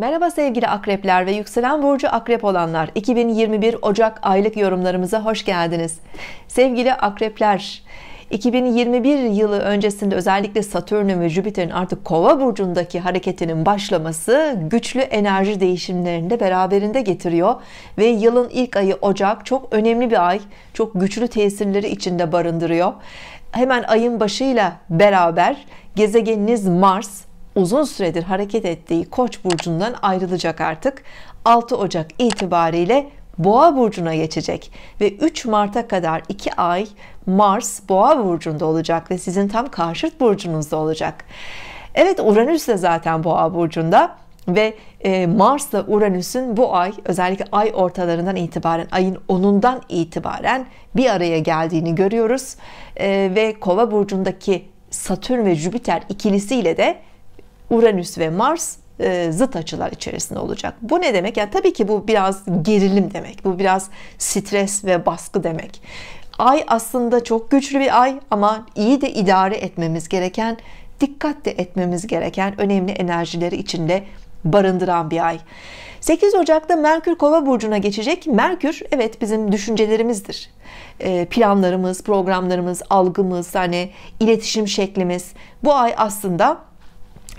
Merhaba sevgili akrepler ve yükselen burcu akrep olanlar 2021 Ocak aylık yorumlarımıza hoş geldiniz sevgili akrepler 2021 yılı öncesinde özellikle Satürn'ün ve Jüpiter'in artık kova burcundaki hareketinin başlaması güçlü enerji değişimlerinde beraberinde getiriyor ve yılın ilk ayı Ocak çok önemli bir ay çok güçlü tesirleri içinde barındırıyor hemen ayın başıyla beraber gezegeniniz Mars uzun süredir hareket ettiği Koç burcundan ayrılacak artık. 6 Ocak itibariyle Boğa burcuna geçecek ve 3 Mart'a kadar 2 ay Mars Boğa burcunda olacak ve sizin tam karşıt burcunuzda olacak. Evet Uranüs de zaten Boğa burcunda ve e, Mars'la Uranüs'ün bu ay özellikle ay ortalarından itibaren ayın 10'undan itibaren bir araya geldiğini görüyoruz e, ve Kova burcundaki Satürn ve Jüpiter ikilisiyle de Uranüs ve Mars e, zıt açılar içerisinde olacak. Bu ne demek? Yani tabii ki bu biraz gerilim demek. Bu biraz stres ve baskı demek. Ay aslında çok güçlü bir ay ama iyi de idare etmemiz gereken, dikkat de etmemiz gereken önemli enerjileri içinde barındıran bir ay. 8 Ocak'ta Merkür Kova burcuna geçecek. Merkür evet bizim düşüncelerimizdir. E, planlarımız, programlarımız, algımız, hani iletişim şeklimiz. Bu ay aslında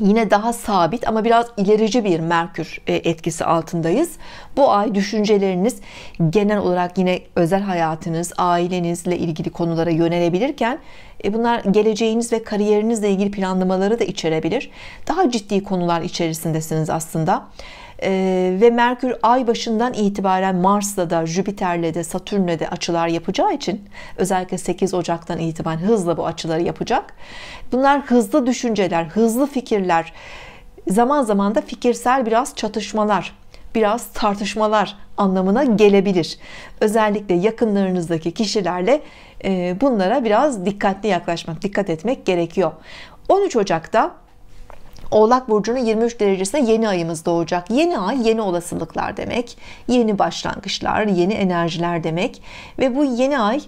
yine daha sabit ama biraz ilerici bir Merkür e, etkisi altındayız. Bu ay düşünceleriniz genel olarak yine özel hayatınız, ailenizle ilgili konulara yönelebilirken e, bunlar geleceğiniz ve kariyerinizle ilgili planlamaları da içerebilir. Daha ciddi konular içerisindesiniz aslında. Ee, ve Merkür ay başından itibaren Mars'la da Jüpiter'le de Satürn'le de açılar yapacağı için özellikle 8 Ocak'tan itibaren hızla bu açıları yapacak. Bunlar hızlı düşünceler, hızlı fikirler, zaman zaman da fikirsel biraz çatışmalar biraz tartışmalar anlamına gelebilir. Özellikle yakınlarınızdaki kişilerle e, bunlara biraz dikkatli yaklaşmak, dikkat etmek gerekiyor. 13 Ocak'ta Oğlak Burcu'nun 23 derecesinde yeni ayımız doğacak. Yeni ay yeni olasılıklar demek. Yeni başlangıçlar, yeni enerjiler demek. Ve bu yeni ay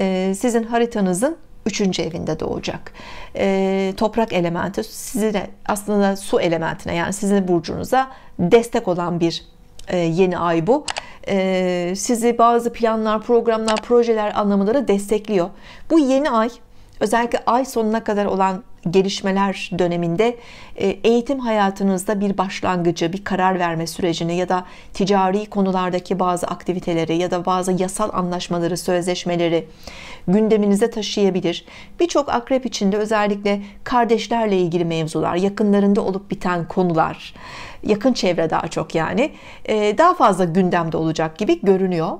e, sizin haritanızın üçüncü evinde doğacak. E, toprak elementi sizin aslında su elementine yani sizin burcunuza destek olan bir e, yeni ay bu. E, sizi bazı planlar, programlar, projeler anlamında da destekliyor. Bu yeni ay özellikle ay sonuna kadar olan gelişmeler döneminde e, eğitim hayatınızda bir başlangıcı, bir karar verme sürecini ya da ticari konulardaki bazı aktiviteleri ya da bazı yasal anlaşmaları, sözleşmeleri gündeminize taşıyabilir. Birçok akrep içinde özellikle kardeşlerle ilgili mevzular, yakınlarında olup biten konular, yakın çevre daha çok yani e, daha fazla gündemde olacak gibi görünüyor.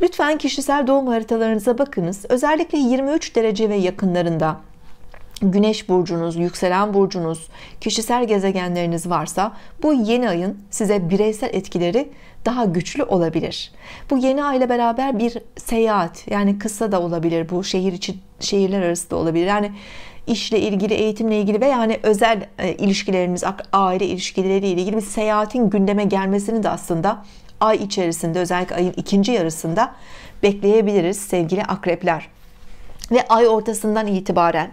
Lütfen kişisel doğum haritalarınıza bakınız. Özellikle 23 derece ve yakınlarında Güneş burcunuz, yükselen burcunuz, kişisel gezegenleriniz varsa bu yeni ayın size bireysel etkileri daha güçlü olabilir. Bu yeni ay ile beraber bir seyahat yani kısa da olabilir bu şehir içi şehirler arası da olabilir. Yani işle ilgili, eğitimle ilgili ve yani özel e, ilişkileriniz, aile ilişkileriyle ilgili bir seyahatin gündeme gelmesini de aslında ay içerisinde özellikle ayın ikinci yarısında bekleyebiliriz sevgili akrepler. Ve ay ortasından itibaren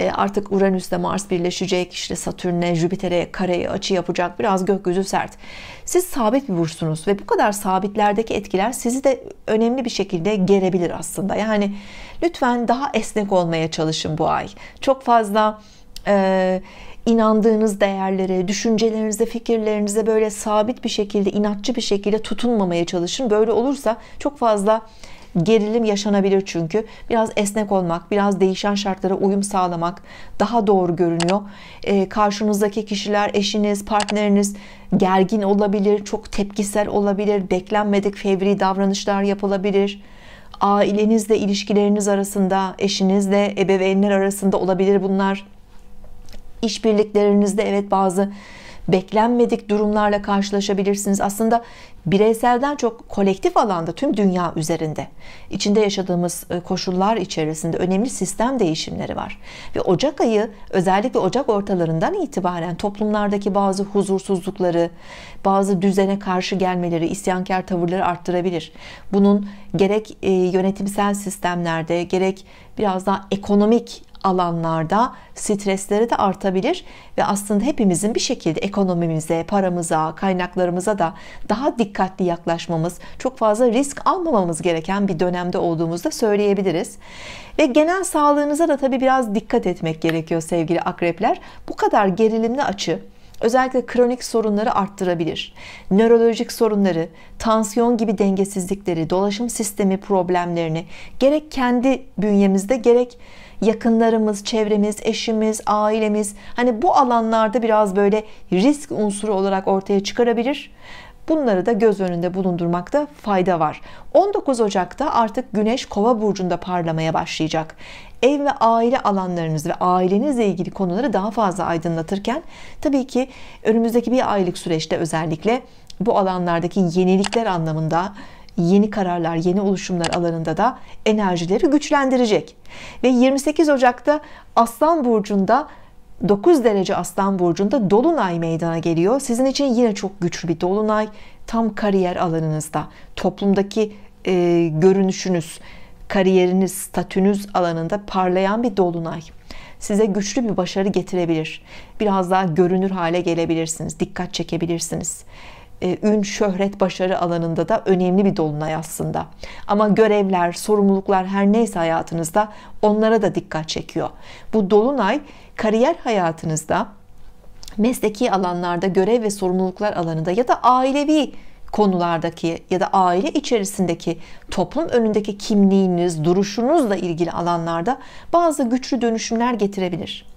e, artık Uranüs'le Mars birleşecek, işte Satürn'le Jüpiter'e kareyi açı yapacak, biraz gökyüzü sert. Siz sabit bir burçsunuz ve bu kadar sabitlerdeki etkiler sizi de önemli bir şekilde gerebilir aslında. Yani lütfen daha esnek olmaya çalışın bu ay. Çok fazla e, inandığınız değerlere, düşüncelerinize, fikirlerinize böyle sabit bir şekilde, inatçı bir şekilde tutunmamaya çalışın. Böyle olursa çok fazla Gerilim yaşanabilir çünkü. Biraz esnek olmak, biraz değişen şartlara uyum sağlamak daha doğru görünüyor. E, karşınızdaki kişiler, eşiniz, partneriniz gergin olabilir, çok tepkisel olabilir, beklenmedik fevri davranışlar yapılabilir ailenizle ilişkileriniz arasında, eşinizle, ebeveynler arasında olabilir bunlar. İşbirliklerinizde evet bazı beklenmedik durumlarla karşılaşabilirsiniz. Aslında bireyselden çok kolektif alanda tüm dünya üzerinde içinde yaşadığımız e, koşullar içerisinde önemli sistem değişimleri var. Ve Ocak ayı özellikle Ocak ortalarından itibaren toplumlardaki bazı huzursuzlukları, bazı düzene karşı gelmeleri, isyankar tavırları arttırabilir. Bunun gerek e, yönetimsel sistemlerde gerek biraz daha ekonomik alanlarda stresleri de artabilir ve aslında hepimizin bir şekilde ekonomimize, paramıza, kaynaklarımıza da daha dikkatli yaklaşmamız, çok fazla risk almamamız gereken bir dönemde olduğumuzda söyleyebiliriz. Ve genel sağlığınıza da tabii biraz dikkat etmek gerekiyor sevgili akrepler. Bu kadar gerilimli açı özellikle kronik sorunları arttırabilir. Nörolojik sorunları, tansiyon gibi dengesizlikleri, dolaşım sistemi problemlerini gerek kendi bünyemizde gerek yakınlarımız, çevremiz, eşimiz, ailemiz hani bu alanlarda biraz böyle risk unsuru olarak ortaya çıkarabilir Bunları da göz önünde bulundurmakta fayda var. 19 Ocak'ta artık Güneş Kova burcunda parlamaya başlayacak. Ev ve aile alanlarınız ve ailenizle ilgili konuları daha fazla aydınlatırken tabii ki önümüzdeki bir aylık süreçte özellikle bu alanlardaki yenilikler anlamında yeni kararlar, yeni oluşumlar alanında da enerjileri güçlendirecek. Ve 28 Ocak'ta Aslan burcunda 9 derece Aslan burcunda dolunay meydana geliyor. Sizin için yine çok güçlü bir dolunay. Tam kariyer alanınızda, toplumdaki e, görünüşünüz, kariyeriniz, statünüz alanında parlayan bir dolunay. Size güçlü bir başarı getirebilir. Biraz daha görünür hale gelebilirsiniz, dikkat çekebilirsiniz. E, ün, şöhret, başarı alanında da önemli bir dolunay aslında. Ama görevler, sorumluluklar her neyse hayatınızda onlara da dikkat çekiyor. Bu dolunay kariyer hayatınızda mesleki alanlarda görev ve sorumluluklar alanında ya da ailevi konulardaki ya da aile içerisindeki toplum önündeki kimliğiniz, duruşunuzla ilgili alanlarda bazı güçlü dönüşümler getirebilir.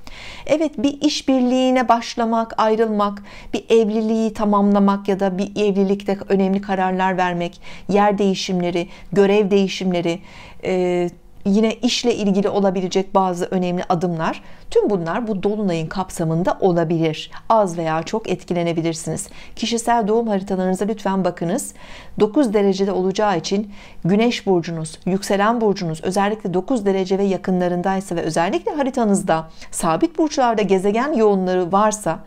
Evet bir işbirliğine başlamak, ayrılmak, bir evliliği tamamlamak ya da bir evlilikte önemli kararlar vermek, yer değişimleri, görev değişimleri, yine işle ilgili olabilecek bazı önemli adımlar tüm bunlar bu dolunayın kapsamında olabilir az veya çok etkilenebilirsiniz kişisel doğum haritalarınıza lütfen bakınız 9 derecede olacağı için güneş burcunuz yükselen burcunuz özellikle 9 derece ve yakınlarındaysa ve özellikle haritanızda sabit burçlarda gezegen yoğunları varsa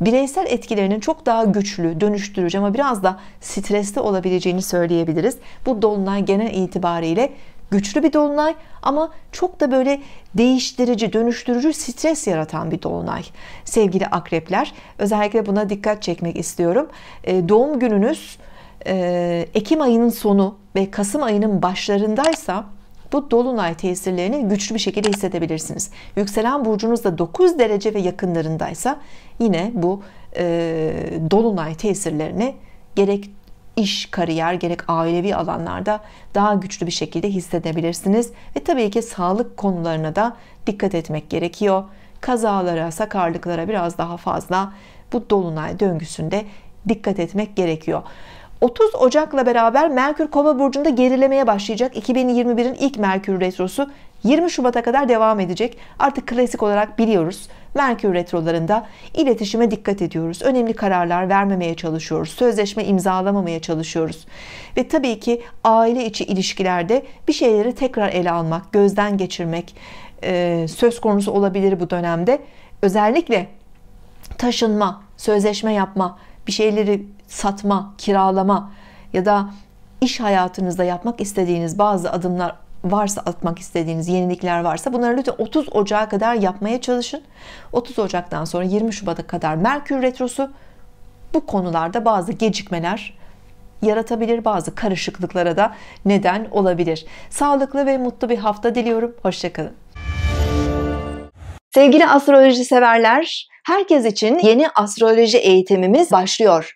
bireysel etkilerinin çok daha güçlü dönüştürücü ama biraz da stresli olabileceğini söyleyebiliriz bu dolunay genel itibariyle güçlü bir dolunay ama çok da böyle değiştirici, dönüştürücü stres yaratan bir dolunay. Sevgili akrepler, özellikle buna dikkat çekmek istiyorum. E, doğum gününüz e, Ekim ayının sonu ve Kasım ayının başlarındaysa bu dolunay tesirlerini güçlü bir şekilde hissedebilirsiniz. Yükselen burcunuz da 9 derece ve yakınlarındaysa yine bu e, dolunay tesirlerini gerek iş, kariyer, gerek ailevi alanlarda daha güçlü bir şekilde hissedebilirsiniz. Ve tabii ki sağlık konularına da dikkat etmek gerekiyor. Kazalara, sakarlıklara biraz daha fazla bu dolunay döngüsünde dikkat etmek gerekiyor. 30 Ocak'la beraber Merkür Kova burcunda gerilemeye başlayacak. 2021'in ilk Merkür retrosu 20 Şubat'a kadar devam edecek. Artık klasik olarak biliyoruz. Merkür retrolarında iletişime dikkat ediyoruz. Önemli kararlar vermemeye çalışıyoruz. Sözleşme imzalamamaya çalışıyoruz. Ve tabii ki aile içi ilişkilerde bir şeyleri tekrar ele almak, gözden geçirmek e, söz konusu olabilir bu dönemde. Özellikle taşınma, sözleşme yapma, bir şeyleri satma, kiralama ya da iş hayatınızda yapmak istediğiniz bazı adımlar varsa atmak istediğiniz yenilikler varsa bunları lütfen 30 Ocağı kadar yapmaya çalışın. 30 Ocak'tan sonra 20 Şubat'a kadar Merkür Retrosu bu konularda bazı gecikmeler yaratabilir bazı karışıklıklara da neden olabilir. Sağlıklı ve mutlu bir hafta diliyorum. Hoşçakalın. Sevgili astroloji severler, herkes için yeni astroloji eğitimimiz başlıyor.